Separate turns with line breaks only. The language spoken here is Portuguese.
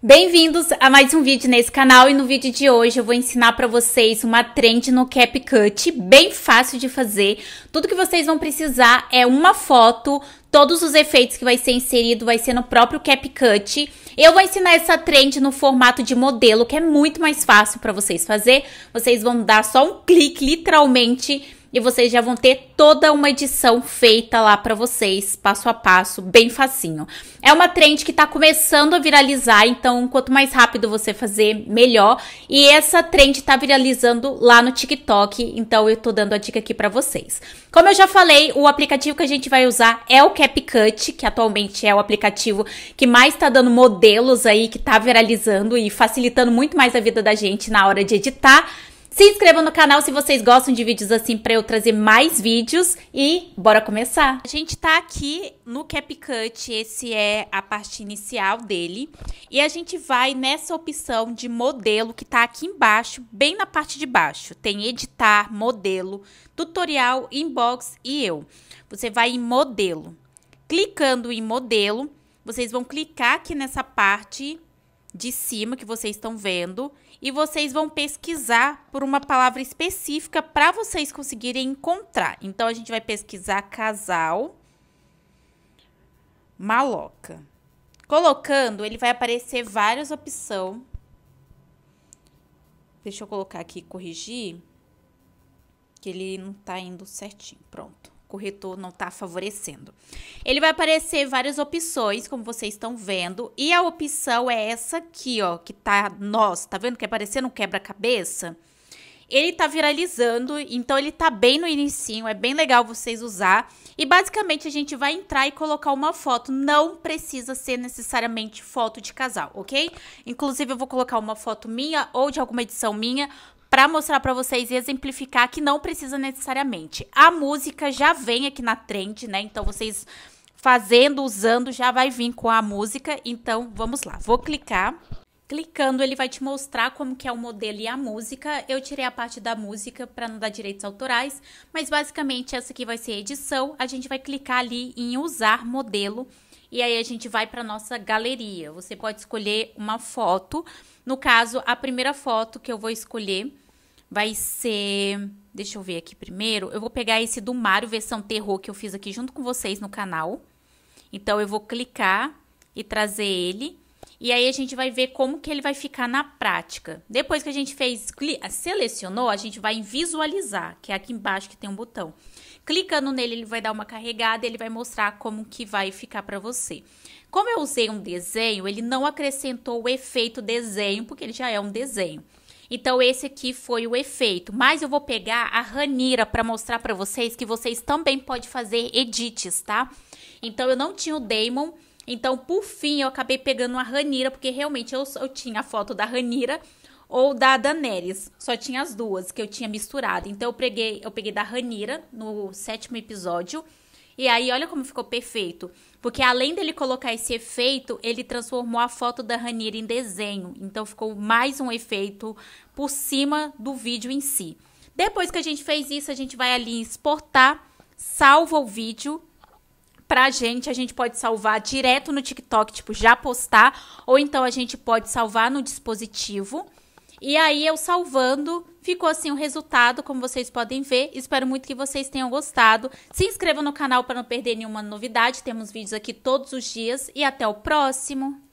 Bem-vindos a mais um vídeo nesse canal e no vídeo de hoje eu vou ensinar para vocês uma trend no CapCut bem fácil de fazer. Tudo que vocês vão precisar é uma foto, todos os efeitos que vai ser inserido vai ser no próprio CapCut. Eu vou ensinar essa trend no formato de modelo, que é muito mais fácil para vocês fazer. Vocês vão dar só um clique, literalmente, e vocês já vão ter toda uma edição feita lá para vocês, passo a passo, bem facinho. É uma trend que tá começando a viralizar, então quanto mais rápido você fazer, melhor. E essa trend tá viralizando lá no TikTok, então eu tô dando a dica aqui para vocês. Como eu já falei, o aplicativo que a gente vai usar é o CapCut, que atualmente é o aplicativo que mais tá dando modelos aí, que tá viralizando e facilitando muito mais a vida da gente na hora de editar. Se inscrevam no canal se vocês gostam de vídeos assim para eu trazer mais vídeos e bora começar. A gente tá aqui no CapCut, esse é a parte inicial dele. E a gente vai nessa opção de modelo que tá aqui embaixo, bem na parte de baixo. Tem editar, modelo, tutorial, inbox e eu. Você vai em modelo. Clicando em modelo, vocês vão clicar aqui nessa parte de cima que vocês estão vendo e vocês vão pesquisar por uma palavra específica para vocês conseguirem encontrar. Então a gente vai pesquisar casal maloca. Colocando, ele vai aparecer várias opções. Deixa eu colocar aqui corrigir que ele não tá indo certinho. Pronto corretor não está favorecendo. Ele vai aparecer várias opções, como vocês estão vendo, e a opção é essa aqui, ó, que tá, nós. tá vendo que é parecendo um quebra-cabeça? Ele tá viralizando, então ele tá bem no inicinho, é bem legal vocês usar. E basicamente a gente vai entrar e colocar uma foto, não precisa ser necessariamente foto de casal, ok? Inclusive eu vou colocar uma foto minha ou de alguma edição minha para mostrar para vocês e exemplificar que não precisa necessariamente. A música já vem aqui na trend, né? Então vocês fazendo, usando, já vai vir com a música. Então vamos lá. Vou clicar. Clicando, ele vai te mostrar como que é o modelo e a música. Eu tirei a parte da música para não dar direitos autorais, mas basicamente essa aqui vai ser edição. A gente vai clicar ali em usar modelo e aí a gente vai para nossa galeria. Você pode escolher uma foto. No caso, a primeira foto que eu vou escolher vai ser. Deixa eu ver aqui primeiro. Eu vou pegar esse do Mario versão terror que eu fiz aqui junto com vocês no canal. Então eu vou clicar e trazer ele. E aí a gente vai ver como que ele vai ficar na prática. Depois que a gente fez, selecionou, a gente vai visualizar, que é aqui embaixo que tem um botão. Clicando nele, ele vai dar uma carregada, ele vai mostrar como que vai ficar para você. Como eu usei um desenho, ele não acrescentou o efeito desenho, porque ele já é um desenho. Então esse aqui foi o efeito, mas eu vou pegar a ranira para mostrar para vocês que vocês também podem fazer edits, tá? Então eu não tinha o Daemon. Então, por fim, eu acabei pegando a Ranira, porque realmente eu, eu tinha a foto da Ranira ou da Daenerys. Só tinha as duas que eu tinha misturado. Então, eu peguei, eu peguei da Ranira no sétimo episódio. E aí, olha como ficou perfeito. Porque além dele colocar esse efeito, ele transformou a foto da Ranira em desenho. Então ficou mais um efeito por cima do vídeo em si. Depois que a gente fez isso, a gente vai ali exportar, salva o vídeo pra gente, a gente pode salvar direto no TikTok, tipo, já postar, ou então a gente pode salvar no dispositivo. E aí eu salvando, ficou assim o resultado, como vocês podem ver. Espero muito que vocês tenham gostado. Se inscreva no canal para não perder nenhuma novidade. Temos vídeos aqui todos os dias e até o próximo.